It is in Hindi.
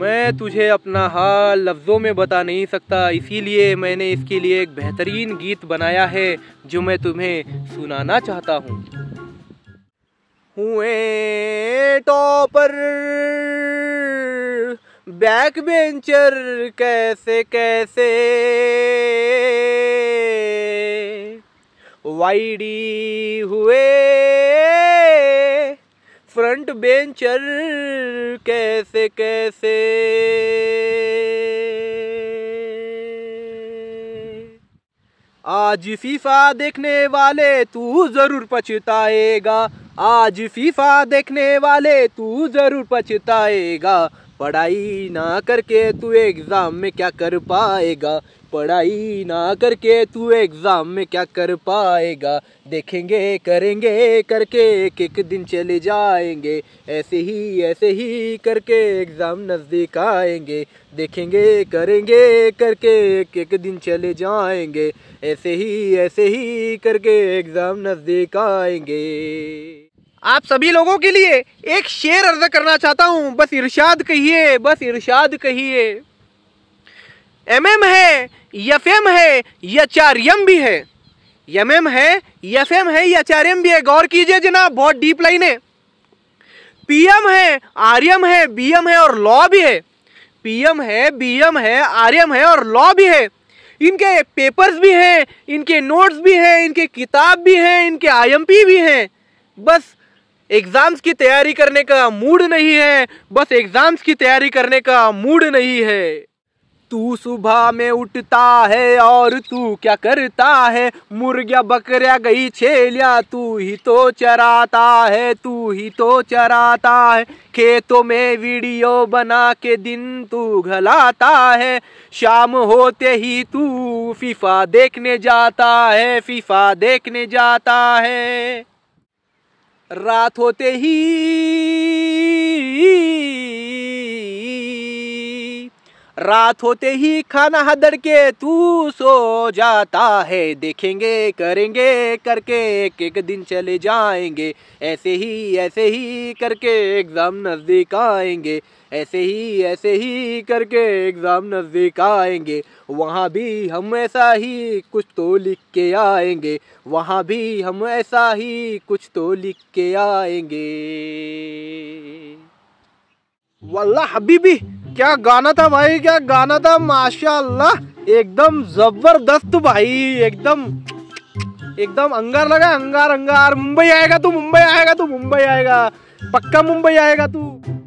मैं तुझे अपना हाल लफ्ज़ों में बता नहीं सकता इसीलिए मैंने इसके लिए एक बेहतरीन गीत बनाया है जो मैं तुम्हें सुनाना चाहता हूँ हुए टॉपर बैक बेंचर कैसे कैसे वाईडी हुए फ्रंट बेंचर कैसे कैसे आज फीफा देखने वाले तू जरूर पछताएगा आज फीफा देखने वाले तू जरूर पछताएगा पढ़ाई ना करके तू एग्जाम में क्या कर पाएगा पढ़ाई ना करके तू एग्ज़ाम में क्या कर पाएगा देखेंगे करेंगे करके एक एक दिन चले जाएंगे ऐसे ही ऐसे ही करके एग्ज़ाम नज़दीक आएंगे देखेंगे करेंगे करके एक एक दिन चले जाएंगे ऐसे ही ऐसे ही करके एग्ज़ाम नज़दीक आएंगे आप सभी लोगों के लिए एक शेर अर्ज करना चाहता हूँ बस इरशाद कहिए बस इरशाद कहिए एमएम है एम है यम भी है यम एम है एम है एम भी है गौर कीजिए जनाब बहुत डीप लाइन है पीएम है आर्यम है बीएम है और लॉ भी है पीएम है बीएम है आर्यम है और लॉ भी है इनके पेपर्स भी हैं इनके नोट्स भी हैं इनके किताब भी हैं इनके आईएमपी भी हैं बस एग्ज़ाम्स की तैयारी करने का मूड नहीं है बस एग्ज़ाम्स की तैयारी करने का मूड नहीं है तू सुबह में उठता है और तू क्या करता है मुर्गिया बकरिया गई छेलिया तू ही तो चराता है तू ही तो चराता है खेतों में वीडियो बना के दिन तू घलाता है शाम होते ही तू फीफा देखने जाता है फीफा देखने जाता है रात होते ही रात होते ही खाना हदड़ के तू सो जाता है देखेंगे करेंगे करके एक एक दिन चले जाएंगे ऐसे ही ऐसे ही करके एग्ज़ाम नज़दीक आएंगे ऐसे ही ऐसे ही करके एग्ज़ाम नज़दीक आएंगे वहाँ भी हम ऐसा ही कुछ तो लिख के आएंगे वहाँ भी हम ऐसा ही कुछ तो लिख के आएंगे वल्ला हबीबी क्या गाना था भाई क्या गाना था माशाल्लाह एकदम जबरदस्त भाई एकदम एकदम अंगार लगा अंगार अंगार मुंबई आएगा तू मुंबई आएगा तू मुंबई आएगा पक्का मुंबई आएगा तू